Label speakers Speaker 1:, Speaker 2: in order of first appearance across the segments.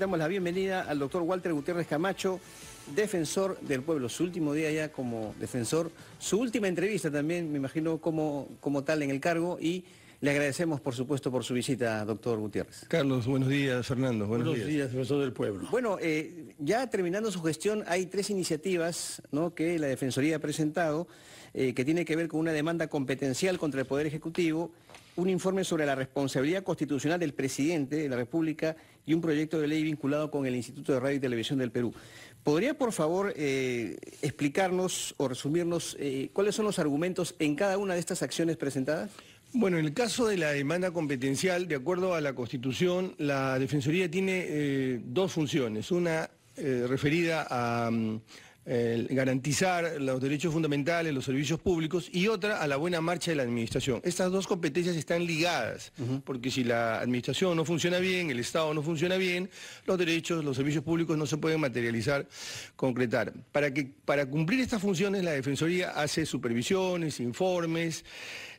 Speaker 1: Damos la bienvenida al doctor Walter Gutiérrez Camacho, defensor del pueblo, su último día ya como defensor, su última entrevista también, me imagino, como, como tal en el cargo y le agradecemos, por supuesto, por su visita, doctor Gutiérrez. Carlos, buenos días, Fernando. Buenos, días.
Speaker 2: defensor del pueblo. Bueno, eh, ya terminando
Speaker 1: su gestión, hay tres iniciativas que la Defensoría ha presentado, eh, que tiene que ver con una demanda competencial contra el Poder Ejecutivo, un informe sobre la responsabilidad constitucional del presidente de la República y un proyecto de ley vinculado con el Instituto de Radio y Televisión del Perú. ¿Podría, por favor, eh, explicarnos o resumirnos eh, cuáles son los argumentos en cada una de estas acciones presentadas?
Speaker 3: Bueno, en el caso de la demanda competencial, de acuerdo a la Constitución, la Defensoría tiene eh, dos funciones. Una referida a... Mm, garantizar los derechos fundamentales, los servicios públicos, y otra a la buena marcha de la administración. Estas dos competencias están ligadas, porque si la administración no funciona bien, el Estado no funciona bien, los derechos, los servicios públicos no se pueden materializar, concretar. Para, que, para cumplir estas funciones, la Defensoría hace supervisiones, informes,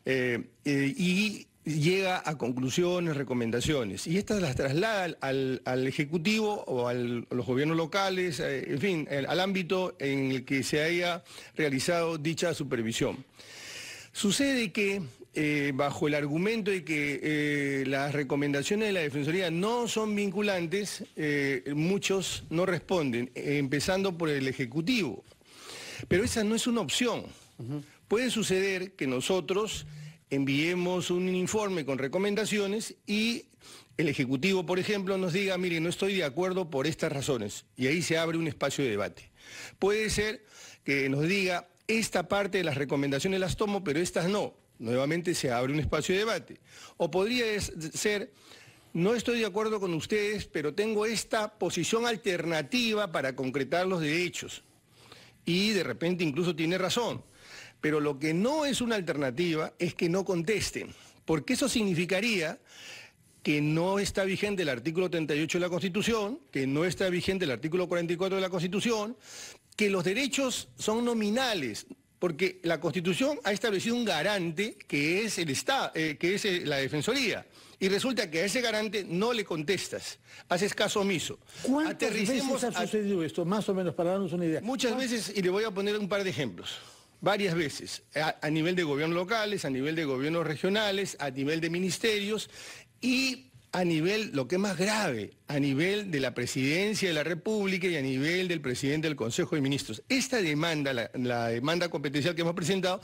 Speaker 3: eh, eh, y llega a conclusiones, recomendaciones, y estas las traslada al, Ejecutivo o a los gobiernos locales, eh, en fin, eh, al ámbito en el que se haya realizado dicha supervisión. Sucede que, eh, bajo el argumento de que las recomendaciones de la Defensoría no son vinculantes, muchos no responden, empezando por el Ejecutivo. Pero esa no es una opción. Puede suceder que nosotros enviemos un informe con recomendaciones y el Ejecutivo, por ejemplo, nos diga, mire, no estoy de acuerdo por estas razones. Y ahí se abre un espacio de debate. Puede ser que nos diga, esta parte de las recomendaciones las tomo, pero estas no. Nuevamente se abre un espacio de debate. O podría ser, no estoy de acuerdo con ustedes, pero tengo esta posición alternativa para concretar los derechos. Y de repente incluso tiene razón. Pero lo que no es una alternativa es que no contesten, porque eso significaría que no está vigente el artículo 38 de la Constitución, que no está vigente el artículo 44 de la Constitución, que los derechos son nominales, porque la Constitución ha establecido un garante que es el Estado, eh, que es eh, la Defensoría. Y resulta que a ese garante no le contestas, haces caso omiso.
Speaker 2: ¿Cuántas veces ha sucedido esto? Más o menos, para darnos una idea. Muchas veces,
Speaker 3: y le voy a poner un par de ejemplos varias veces, a, nivel de gobiernos locales, a nivel de gobiernos regionales, a nivel de ministerios y a nivel, lo que es más grave, a nivel de la presidencia de la República y a nivel del presidente del Consejo de Ministros. Esta demanda, la, demanda competencial que hemos presentado,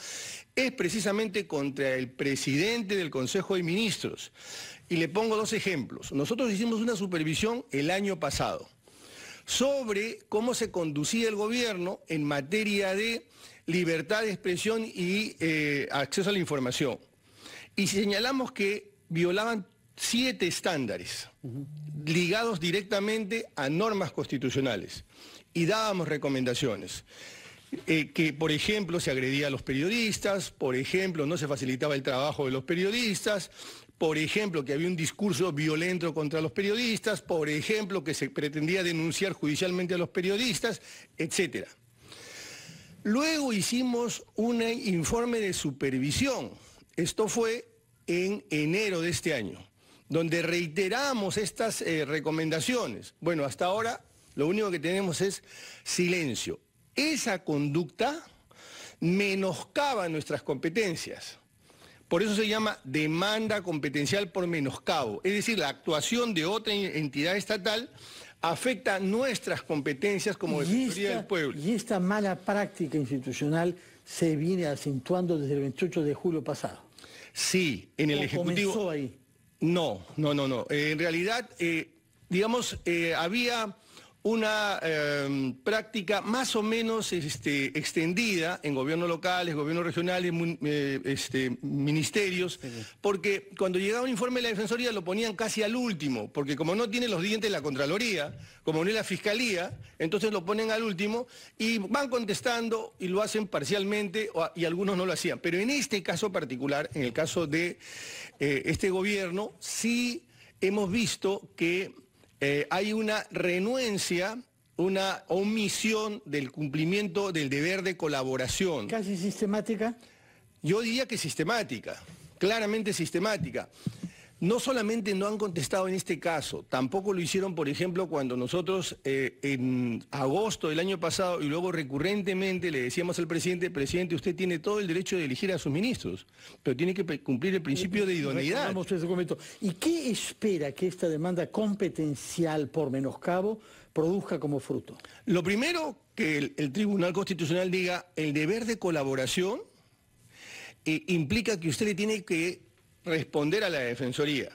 Speaker 3: es precisamente contra el presidente del Consejo de Ministros. Y le pongo dos ejemplos. Nosotros hicimos una supervisión el año pasado sobre cómo se conducía el gobierno en materia de libertad de expresión y eh, acceso a la información. Y señalamos que violaban siete estándares ligados directamente a normas constitucionales y dábamos recomendaciones. Eh, que, por ejemplo, se agredía a los periodistas, por ejemplo, no se facilitaba el trabajo de los periodistas, por ejemplo, que había un discurso violento contra los periodistas, por ejemplo, que se pretendía denunciar judicialmente a los periodistas, etcétera. Luego hicimos un informe de supervisión. Esto fue en enero de este año, donde reiteramos estas eh, recomendaciones. Bueno, hasta ahora lo único que tenemos es silencio. Esa conducta menoscaba nuestras competencias. Por eso se llama demanda competencial por menoscabo, es decir, la actuación de otra entidad estatal afecta nuestras competencias como Defensoría del
Speaker 2: Pueblo. Y esta mala práctica institucional se viene acentuando desde el 28 de julio pasado. Sí,
Speaker 3: en el Ejecutivo... Comenzó ahí? No, no, no, no. en realidad, eh, digamos, eh, había una em, práctica más o menos este, extendida en gobiernos locales, gobiernos regionales, eh, este, ministerios, porque cuando llegaba un informe de la Defensoría lo ponían casi al último, porque como no tiene los dientes la Contraloría, como no es la Fiscalía, entonces lo ponen al último y van contestando y lo hacen parcialmente y algunos no lo hacían. Pero en este caso particular, en el caso de eh, este gobierno, sí hemos visto que eh, hay una renuencia, una omisión del cumplimiento del deber de colaboración. ¿Casi sistemática? Yo diría que sistemática, claramente sistemática. No solamente no han contestado en este caso, tampoco lo hicieron, por ejemplo, cuando nosotros eh, en agosto del año pasado y luego recurrentemente le decíamos al presidente, presidente, usted tiene todo el derecho de elegir a sus ministros, pero tiene que cumplir el principio de idoneidad.
Speaker 2: ¿Y qué espera que esta demanda competencial por menoscabo produzca como fruto?
Speaker 3: Lo primero, que el, Tribunal Constitucional diga el deber de colaboración eh, implica que usted le tiene que responder a la Defensoría.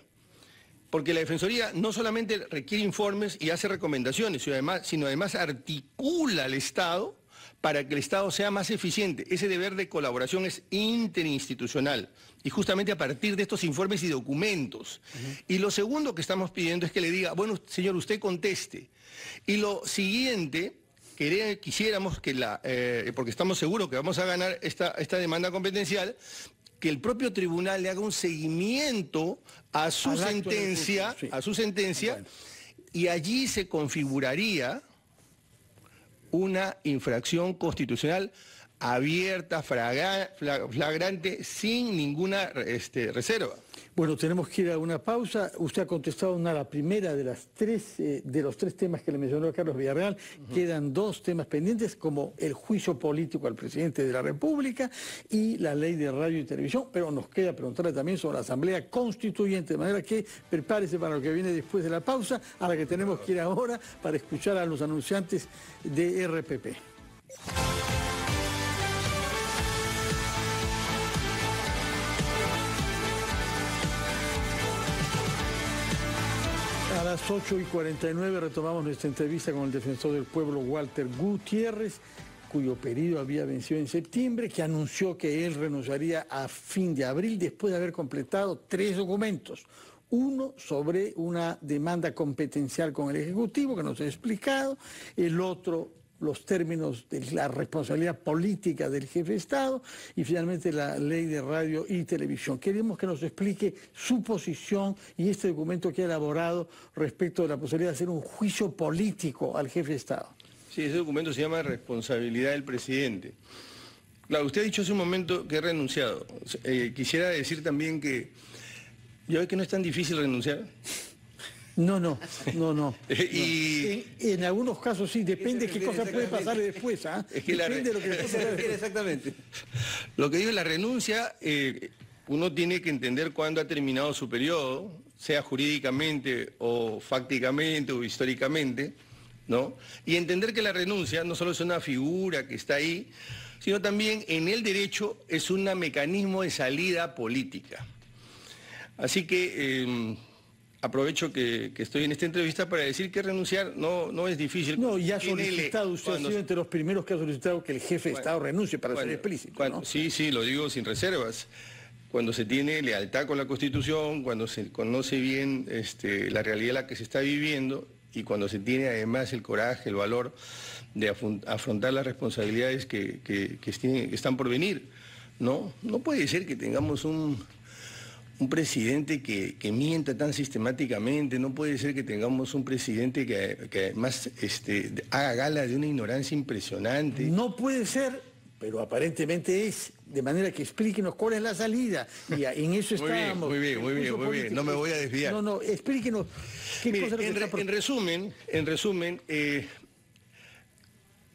Speaker 3: Porque la Defensoría no solamente requiere informes y hace recomendaciones, sino además, articula al Estado para que el Estado sea más eficiente. Ese deber de colaboración es interinstitucional y justamente a partir de estos informes y documentos. Y lo segundo que estamos pidiendo es que le diga, bueno, señor, usted conteste. Y lo siguiente, quisiéramos que la, eh, porque estamos seguros que vamos a ganar esta demanda competencial, que el propio tribunal le haga un seguimiento a su sentencia, a su sentencia, y allí se configuraría una infracción constitucional abierta, flagrante, sin ninguna este, reserva.
Speaker 2: Bueno, tenemos que ir a una pausa. Usted ha contestado una la primera de las eh, de los tres temas que le mencionó Carlos Villarreal. Quedan dos temas pendientes como el juicio político al presidente de la República y la ley de radio y televisión. Pero nos queda preguntarle también sobre la Asamblea Constituyente, de manera que prepárese para lo que viene después de la pausa, a la que tenemos que ir ahora para escuchar a los anunciantes de RPP. A las 8 y 49 retomamos nuestra entrevista con el defensor del pueblo Walter Gutiérrez, cuyo pedido había vencido en septiembre, que anunció que él renunciaría a fin de abril después de haber completado tres documentos. Uno sobre una demanda competencial con el Ejecutivo, que nos ha explicado, el otro los términos de la responsabilidad política del jefe de Estado y finalmente la ley de radio y televisión. Queremos que nos explique su posición y este documento que ha elaborado respecto de la posibilidad de hacer un juicio político al jefe de Estado.
Speaker 3: Sí, ese documento se llama Responsabilidad del Presidente. Claro, usted ha dicho hace un momento que he renunciado. Eh, quisiera decir también que... yo veo que no es tan difícil renunciar?
Speaker 2: No, no, no, no. Eh, y... En, algunos casos sí, depende qué cosa puede pasar después. ¿ah? Es que depende de lo que después exactamente.
Speaker 3: Lo que digo la renuncia, eh, uno tiene que entender cuándo ha terminado su periodo, sea jurídicamente o fácticamente o históricamente, ¿no? Y entender que la renuncia no solo es una figura que está ahí, sino también en el derecho es un mecanismo de salida política. Así que... Eh, Aprovecho que, estoy en esta entrevista para decir que renunciar no, no es difícil. No, ya ha solicitado, usted ha sido
Speaker 2: entre los primeros que ha solicitado que el jefe de Estado renuncie, para ser
Speaker 3: explícito. Sí, sí, lo digo sin reservas. Cuando se tiene lealtad con la Constitución, cuando se conoce bien este, la realidad en la que se está viviendo y cuando se tiene además el coraje, el valor de afrontar las responsabilidades que, que están por venir. No, no puede ser que tengamos un un presidente que, mienta tan sistemáticamente, no puede ser que tengamos un presidente que,
Speaker 2: además este, haga gala de una ignorancia impresionante. No puede ser, pero aparentemente es, de manera que explíquenos cuál es la salida. Y en eso estábamos. muy bien, muy bien, muy bien, No me voy a desviar. No, no, explíquenos en,
Speaker 3: resumen, en resumen, eh,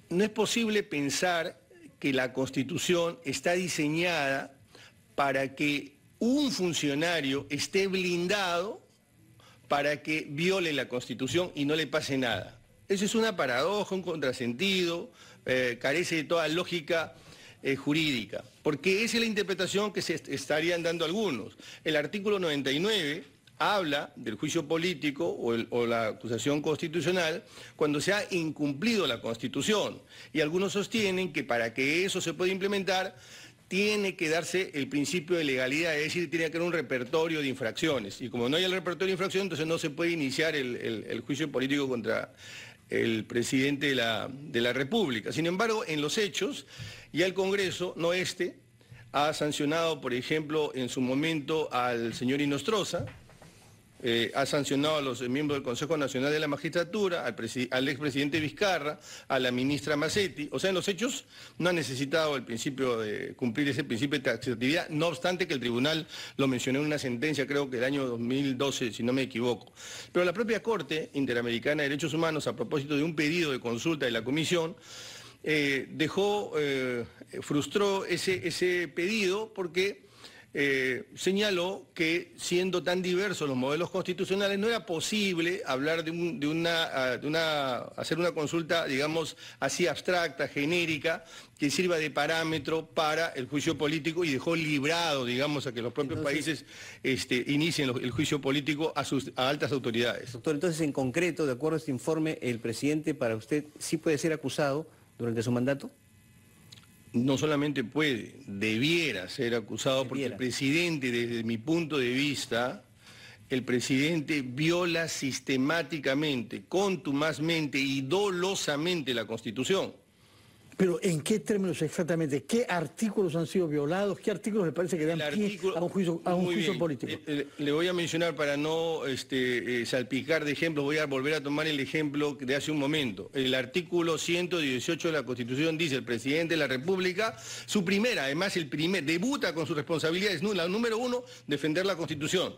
Speaker 3: no es posible pensar que la Constitución está diseñada para que un funcionario esté blindado para que viole la Constitución y no le pase nada. Eso es una paradoja, un contrasentido, eh, carece de toda lógica eh, jurídica, porque esa es la interpretación que se estarían dando algunos. El artículo 99 habla del juicio político o, la acusación constitucional cuando se ha incumplido la Constitución, y algunos sostienen que para que eso se pueda implementar tiene que darse el principio de legalidad, es decir, tiene que haber un repertorio de infracciones. Y como no hay el repertorio de infracciones, entonces no se puede iniciar el, juicio político contra el presidente de la, de la República. Sin embargo, en los hechos, ya el Congreso, no este, ha sancionado, por ejemplo, en su momento al señor Inostroza, eh, ha sancionado a los miembros del Consejo Nacional de la Magistratura, al, expresidente Vizcarra, a la ministra Macetti. O sea, en los hechos no ha necesitado el principio de cumplir ese principio de taxatividad, no obstante que el tribunal lo mencionó en una sentencia, creo que el año 2012, si no me equivoco. Pero la propia Corte Interamericana de Derechos Humanos, a propósito de un pedido de consulta de la Comisión, eh, dejó, eh, frustró ese pedido porque eh, señaló que siendo tan diversos los modelos constitucionales no era posible hablar ah, de, una, hacer una consulta, digamos, así abstracta, genérica, que sirva de parámetro para el juicio político y dejó librado, digamos, a que los propios países este, inicien el juicio político a, sus, a altas autoridades.
Speaker 1: Doctor, entonces en concreto, de acuerdo a este informe, el presidente para usted sí puede ser acusado durante su mandato? no
Speaker 3: solamente puede, debiera ser acusado porque el presidente, desde mi punto de vista, el presidente viola sistemáticamente, contumazmente y dolosamente la Constitución.
Speaker 2: Pero ¿en qué términos exactamente? ¿Qué artículos han sido violados? ¿Qué artículos le parece que dan pie a un juicio, a un político? Eh,
Speaker 3: eh, le voy a mencionar para no este, eh, salpicar de ejemplo voy a volver a tomar el ejemplo de hace un momento. El artículo 118 de la Constitución dice el presidente de la República, su primera, además el primer, debuta con sus responsabilidades, la Número uno, defender la Constitución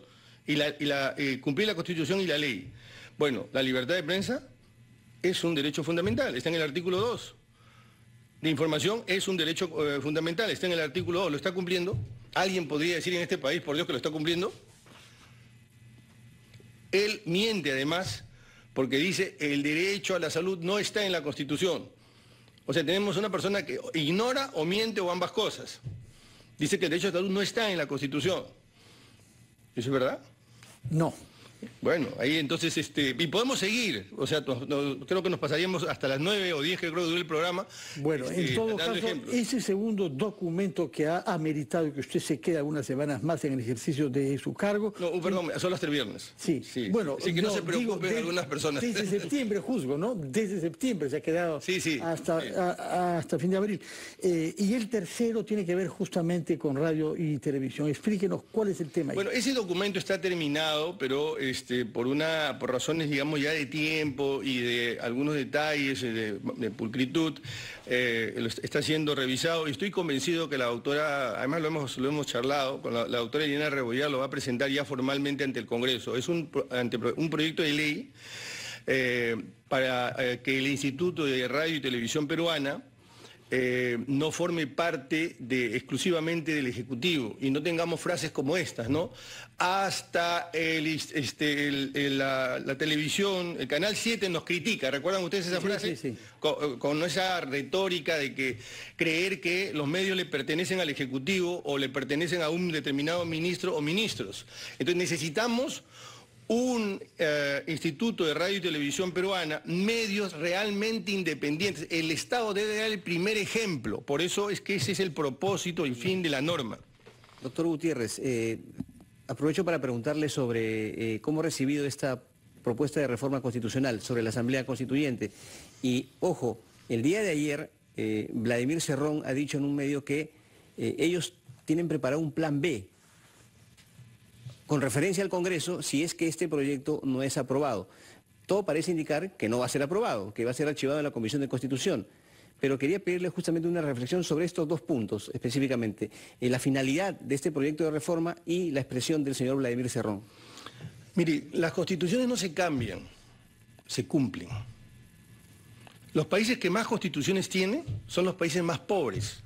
Speaker 3: y, cumplir la Constitución y la ley. Bueno, la libertad de prensa es un derecho fundamental, está en el artículo 2 la información es un derecho eh, fundamental, está en el artículo 2, ¿lo está cumpliendo? ¿Alguien podría decir en este país, por Dios, que lo está cumpliendo? Él miente además porque dice el derecho a la salud no está en la Constitución. O sea, tenemos una persona que ignora o miente o ambas cosas. Dice que el derecho a la salud no está en la Constitución. ¿Eso es verdad? No. Bueno, ahí entonces, este, y podemos seguir, o sea, creo que nos pasaríamos hasta las 9 o 10 que creo que duró el programa. Bueno, en este, todo caso,
Speaker 2: ese segundo documento que ha ameritado que usted se quede algunas semanas más en el ejercicio de su cargo.
Speaker 3: No, oh, perdón, son las tres viernes. Sí, sí. Bueno, Así que no, se preocupen algunas personas. Desde
Speaker 2: septiembre, juzgo, ¿no? Desde septiembre se ha quedado hasta, fin de abril. Eh, y el tercero tiene que ver justamente con radio y televisión. Explíquenos cuál es el tema. Bueno, ese documento
Speaker 3: está terminado, pero... Eh, este, por, una, por razones, digamos, ya de tiempo y de algunos detalles de, pulcritud, eh, está siendo revisado y estoy convencido que la doctora, además lo hemos, lo hemos charlado, con la, doctora Elena Rebollar lo va a presentar ya formalmente ante el Congreso. Es un, un proyecto de ley eh, para eh, que el Instituto de Radio y Televisión Peruana eh, no forme parte exclusivamente del Ejecutivo y no tengamos frases como estas, ¿no? Hasta el, este, la, televisión, el Canal 7 nos critica, ¿recuerdan ustedes esa frase? Sí, sí. Con, eh, con, esa retórica de que creer que los medios le pertenecen al Ejecutivo o le pertenecen a un determinado ministro o ministros. Entonces necesitamos un eh, instituto de radio y televisión peruana, medios realmente independientes. El Estado debe dar el primer ejemplo, por eso es que ese es el propósito y fin de la norma.
Speaker 1: Doctor Gutiérrez, eh, aprovecho para preguntarle sobre eh, cómo ha recibido esta propuesta de reforma constitucional sobre la Asamblea Constituyente. Y ojo, el día de ayer Vladimir Cerrón ha dicho en un medio que ellos tienen preparado un plan B con referencia al Congreso, si es que este proyecto no es aprobado, todo parece indicar que no va a ser aprobado, que va a ser archivado en la Comisión de Constitución. Pero quería pedirle justamente una reflexión sobre estos dos puntos específicamente, eh, la finalidad de este proyecto de reforma y la expresión del señor Vladimir Cerrón. Mire, las constituciones no se cambian, se cumplen.
Speaker 3: Los países que más constituciones tienen son los países más pobres.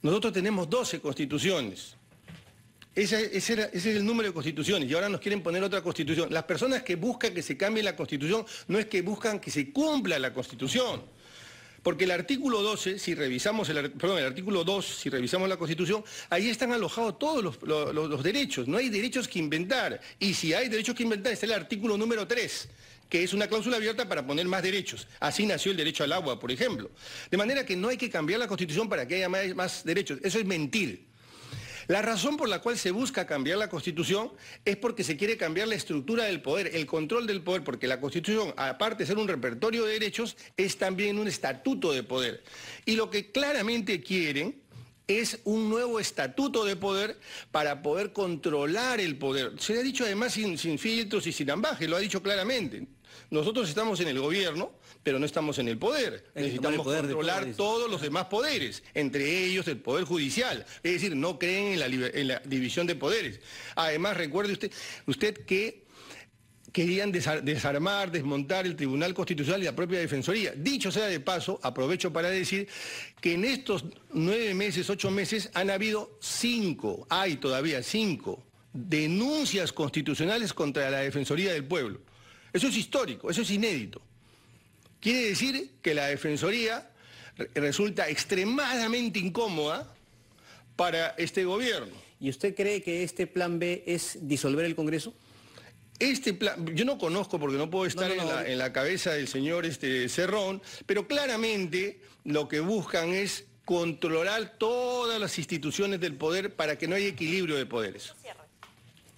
Speaker 3: Nosotros tenemos 12 constituciones. Ese, es el número de constituciones y ahora nos quieren poner otra constitución. Las personas que buscan que se cambie la constitución no es que buscan que se cumpla la constitución. Porque el artículo 12, si revisamos el, el artículo 2, si revisamos la constitución, ahí están alojados todos los, derechos. No hay derechos que inventar. Y si hay derechos que inventar, está el artículo número 3 que es una cláusula abierta para poner más derechos. Así nació el derecho al agua, por ejemplo. De manera que no hay que cambiar la Constitución para que haya más, más derechos. Eso es mentir. La razón por la cual se busca cambiar la Constitución es porque se quiere cambiar la estructura del poder, el control del poder, porque la Constitución, aparte de ser un repertorio de derechos, es también un estatuto de poder. Y lo que claramente quieren es un nuevo estatuto de poder para poder controlar el poder. Se le ha dicho además sin, filtros y sin ambaje, lo ha dicho claramente. Nosotros estamos en el gobierno, pero no estamos en el poder. Necesitamos controlar todos los demás poderes, entre ellos el poder judicial. Es decir, no creen en la, en la división de poderes. Además, recuerde usted, usted que querían desarmar, desmontar el Tribunal Constitucional y la propia Defensoría. Dicho sea de paso, aprovecho para decir que en estos nueve meses, ocho meses, han habido cinco, hay todavía cinco, denuncias constitucionales contra la Defensoría del Pueblo. Eso es histórico, eso es inédito. Quiere decir que la Defensoría resulta extremadamente incómoda para este gobierno. ¿Y usted cree que este plan B es disolver el Congreso? Este plan, yo no conozco porque no puedo estar En, la, cabeza del señor este, Cerrón, pero claramente lo que buscan es controlar todas las instituciones del poder para que no haya equilibrio de poderes.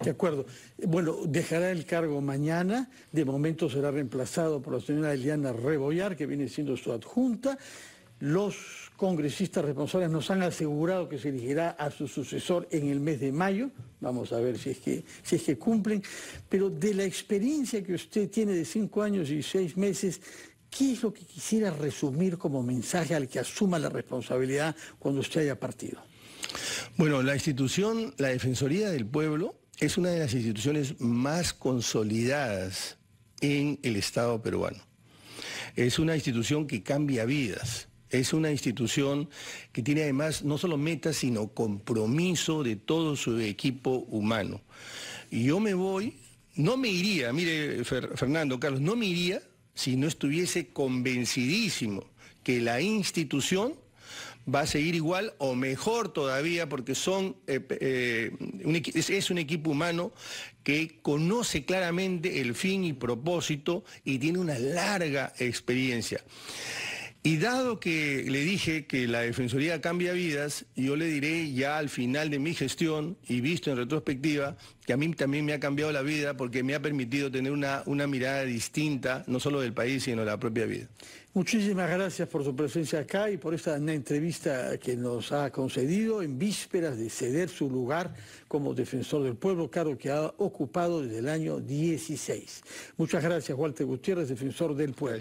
Speaker 2: De acuerdo. Bueno, dejará el cargo mañana. De momento será reemplazado por la señora Eliana Rebollar, que viene siendo su adjunta. Los congresistas responsables nos han asegurado que se elegirá a su sucesor en el mes de mayo. Vamos a ver si es que, si es que cumplen. Pero de la experiencia que usted tiene de cinco años y seis meses, ¿qué es lo que quisiera resumir como mensaje al que asuma la responsabilidad cuando usted haya partido?
Speaker 3: Bueno, la institución, la Defensoría del Pueblo, es una de las instituciones más consolidadas en el Estado peruano. Es una institución que cambia vidas. Es una institución que tiene además no solo metas, sino compromiso de todo su equipo humano. Y yo me voy, no me iría, mire Fernando, Carlos, no me iría si no estuviese convencidísimo que la institución va a seguir igual o mejor todavía porque eh, eh, es, un equipo humano que conoce claramente el fin y propósito y tiene una larga experiencia. Y dado que le dije que la Defensoría cambia vidas, yo le diré ya al final de mi gestión y visto en retrospectiva que a mí también me ha cambiado la vida porque me ha permitido tener una, mirada distinta, no solo del país, sino de la
Speaker 2: propia vida. Muchísimas gracias por su presencia acá y por esta entrevista que nos ha concedido en vísperas de ceder su lugar como defensor del pueblo, cargo que ha ocupado desde el año 16. Muchas gracias, Walter Gutiérrez, defensor del pueblo.